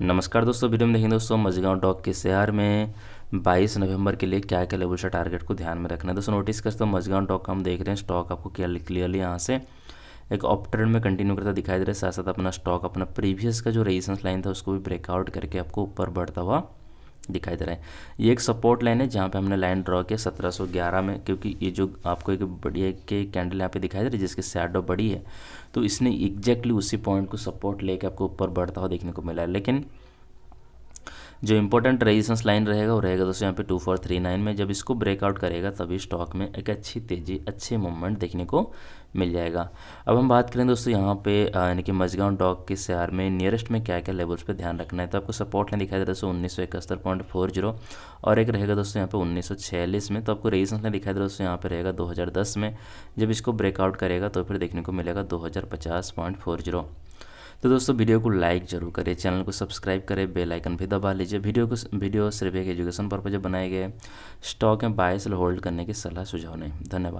नमस्कार दोस्तों वीडियो में देखेंगे दोस्तों मजगांव डॉक के शहर में 22 नवंबर के लिए क्या क्या लेवल से टारगेट को ध्यान में रखना है दोस्तों नोटिस करते हैं मजगांव डॉक का हम देख रहे हैं स्टॉक आपको क्या क्लियरली यहाँ से एक अप ट्रेंड में कंटिन्यू करता दिखाई दे रहा है साथ साथ अपना स्टॉक अपना प्रीवियस का जो रेजिस्टेंस लाइन था उसको भी ब्रेकआउट करके आपको ऊपर बढ़ता हुआ दिखाई दे रहा है ये एक सपोर्ट लाइन है जहाँ पे हमने लाइन ड्रॉ किया 1711 में क्योंकि ये जो आपको एक बढ़िया के कैंडल यहाँ पे दिखाई दे रही है जिसकी शैडो बड़ी है तो इसने एग्जैक्टली उसी पॉइंट को सपोर्ट लेके आपको ऊपर बढ़ता हुआ देखने को मिला है लेकिन जो इंपॉर्टेंट रेजिस्टेंस लाइन रहेगा वो रहेगा दोस्तों यहाँ पे टू फोर थ्री नाइन में जब इसको ब्रेकआउट करेगा तभी स्टॉक में एक अच्छी तेज़ी अच्छे मूवमेंट देखने को मिल जाएगा अब हम बात करें दोस्तों यहाँ पे यानी कि मजगांव डॉक के शहर में नियरेस्ट में क्या क्या लेवल्स पे ध्यान रखना है तो आपको सपोर्ट लाइन दिखाई दे रहा है दोस्तों उन्नीस सौ इकहत्तर पॉइंट फोर जीरो और एक रहेगा दोस्तों यहाँ पे उन्नीस सौ छियालीस में तो आपको रेजिस्टेंस लाइन दिखाई दे रहा है दोस्तों यहाँ पे रहेगा दो हज़ार दस में जब इसको ब्रेकआउट करेगा तो फिर देखने को मिलेगा दो हज़ार पचास पॉइंट फोर जीरो तो दोस्तों वीडियो को लाइक जरूर करें चैनल को सब्सक्राइब करें बेल आइकन भी दबा लीजिए वीडियो को वीडियो सिर्फ एक एजुकेशन पर्पज बनाए गए स्टॉक में बाय सेल होल्ड करने की सलाह सुझाव नहीं धन्यवाद